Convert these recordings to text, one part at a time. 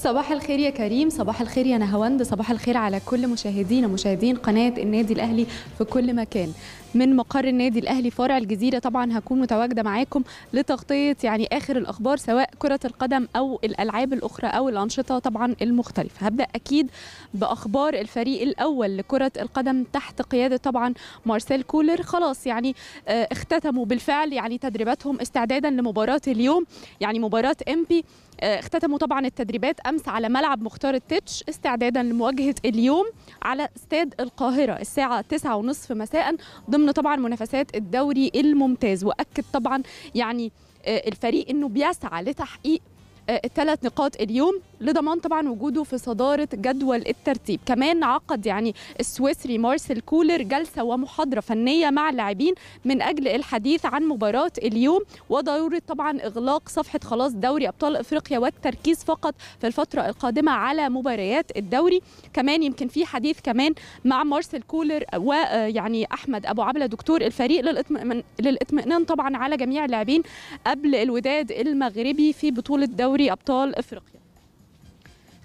صباح الخير يا كريم صباح الخير يا نهاوند صباح الخير على كل مشاهدينا مشاهدين قناة النادي الأهلي في كل مكان من مقر النادي الأهلي فرع الجزيرة طبعا هكون متواجدة معاكم لتغطية يعني آخر الأخبار سواء كرة القدم أو الألعاب الأخرى أو الأنشطة طبعا المختلفة هبدأ أكيد بأخبار الفريق الأول لكرة القدم تحت قيادة طبعا مارسيل كولر خلاص يعني آه، اختتموا بالفعل يعني تدريباتهم استعدادا لمباراة اليوم يعني مباراة إمبي آه، اختتموا طبعا التدريبات امس على ملعب مختار التتش استعدادا لمواجهه اليوم على استاد القاهره الساعه 9:30 مساء ضمن طبعا منافسات الدوري الممتاز واكد طبعا يعني آه، الفريق انه بيسعى لتحقيق آه، الثلاث نقاط اليوم لضمان طبعا وجوده في صداره جدول الترتيب كمان عقد يعني السويسري مارسيل كولر جلسه ومحاضره فنيه مع اللاعبين من اجل الحديث عن مباراه اليوم وضروره طبعا اغلاق صفحه خلاص دوري ابطال افريقيا والتركيز فقط في الفتره القادمه على مباريات الدوري كمان يمكن في حديث كمان مع مارسيل كولر ويعني آه، احمد ابو عبله دكتور الفريق للإطمئن... للاطمئنان طبعا على جميع اللاعبين قبل الوداد المغربي في بطوله دوري ابطال افريقيا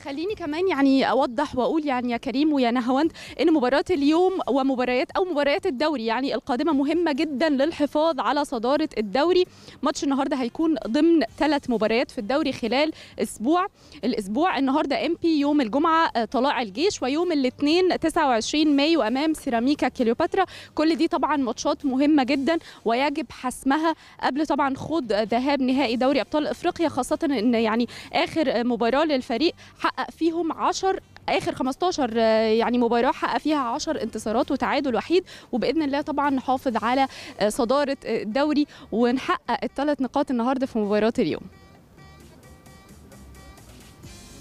خليني كمان يعني اوضح واقول يعني يا كريم ويا نهاوند ان مباراه اليوم ومباريات او مباريات الدوري يعني القادمه مهمه جدا للحفاظ على صداره الدوري ماتش النهارده هيكون ضمن ثلاث مباريات في الدوري خلال اسبوع الاسبوع النهارده ام بي يوم الجمعه آه، طلاع الجيش ويوم الاثنين 29 مايو امام سيراميكا كليوباترا كل دي طبعا ماتشات مهمه جدا ويجب حسمها قبل طبعا خوض ذهاب نهائي دوري ابطال افريقيا خاصه ان يعني اخر مباراه للفريق حق حقق فيهم 10 اخر 15 آه، يعني مباراه حقق فيها 10 انتصارات وتعادل وحيد وباذن الله طبعا نحافظ على آه، صداره آه، الدوري ونحقق الثلاث نقاط النهارده في مباراه اليوم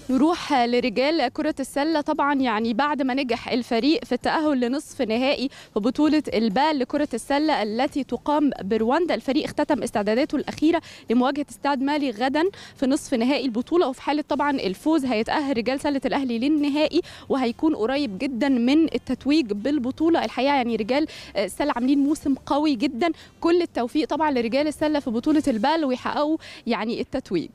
نروح لرجال كرة السلة طبعا يعني بعد ما نجح الفريق في التأهل لنصف نهائي في بطولة البال لكرة السلة التي تقام برواندا الفريق اختتم استعداداته الأخيرة لمواجهة استاد مالي غدا في نصف نهائي البطولة وفي حالة طبعا الفوز هيتأهل رجال سلة الأهلي للنهائي وهيكون قريب جدا من التتويج بالبطولة الحقيقة يعني رجال السلة عاملين موسم قوي جدا كل التوفيق طبعا لرجال السلة في بطولة البال ويحققوا يعني التتويج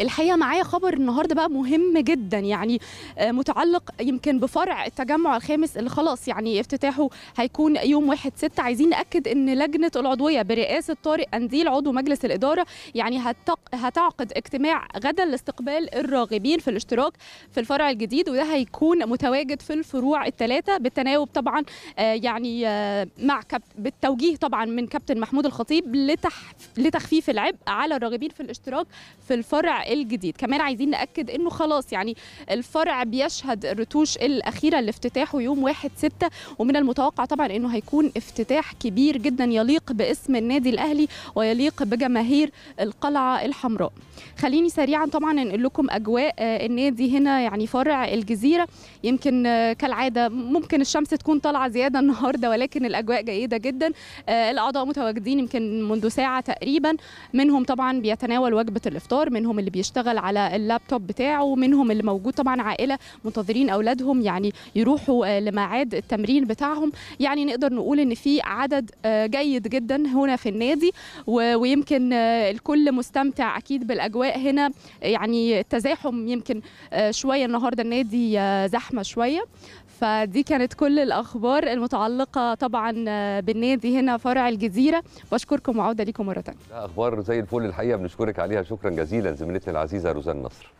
الحقيقه معايا خبر النهارده بقى مهم جدا يعني آه، متعلق يمكن بفرع التجمع الخامس اللي خلاص يعني افتتاحه هيكون يوم 1 6 عايزين ناكد ان لجنه العضويه برئاسه طارق قنديل عضو مجلس الاداره يعني هتعقد اجتماع غدا لاستقبال الراغبين في الاشتراك في الفرع الجديد وده هيكون متواجد في الفروع الثلاثه بالتناوب طبعا آه، يعني آه، مع بالتوجيه طبعا من كابتن محمود الخطيب لتخفيف العبء على الراغبين في الاشتراك في الفرع الجديد كمان عايزين ناكد انه خلاص يعني الفرع بيشهد الرتوش الاخيره لافتتاحه يوم 1 6 ومن المتوقع طبعا انه هيكون افتتاح كبير جدا يليق باسم النادي الاهلي ويليق بجماهير القلعه الحمراء خليني سريعا طبعا انقل لكم اجواء آه، النادي هنا يعني فرع الجزيره يمكن آه، كالعاده ممكن الشمس تكون طالعه زياده النهارده ولكن الاجواء جيده جدا آه، الاعضاء متواجدين يمكن منذ ساعه تقريبا منهم طبعا بيتناول وجبه الافطار منهم اللي بيشتغل على اللابتوب بتاعه منهم اللي موجود طبعا عائله منتظرين اولادهم يعني يروحوا آه، لميعاد التمرين بتاعهم يعني نقدر نقول ان في عدد آه، جيد جدا هنا في النادي ويمكن آه، الكل مستمتع اكيد بالاجواء هنا يعني التزاحم يمكن شويه النهارده النادي زحمه شويه فدي كانت كل الأخبار المتعلقة طبعا بالنادي هنا فرع الجزيرة بشكركم وعودة ليكم مرة ثانيه أخبار زي الفل الحقيقة بنشكرك عليها شكرا جزيلا زميلتنا العزيزة روزان نصر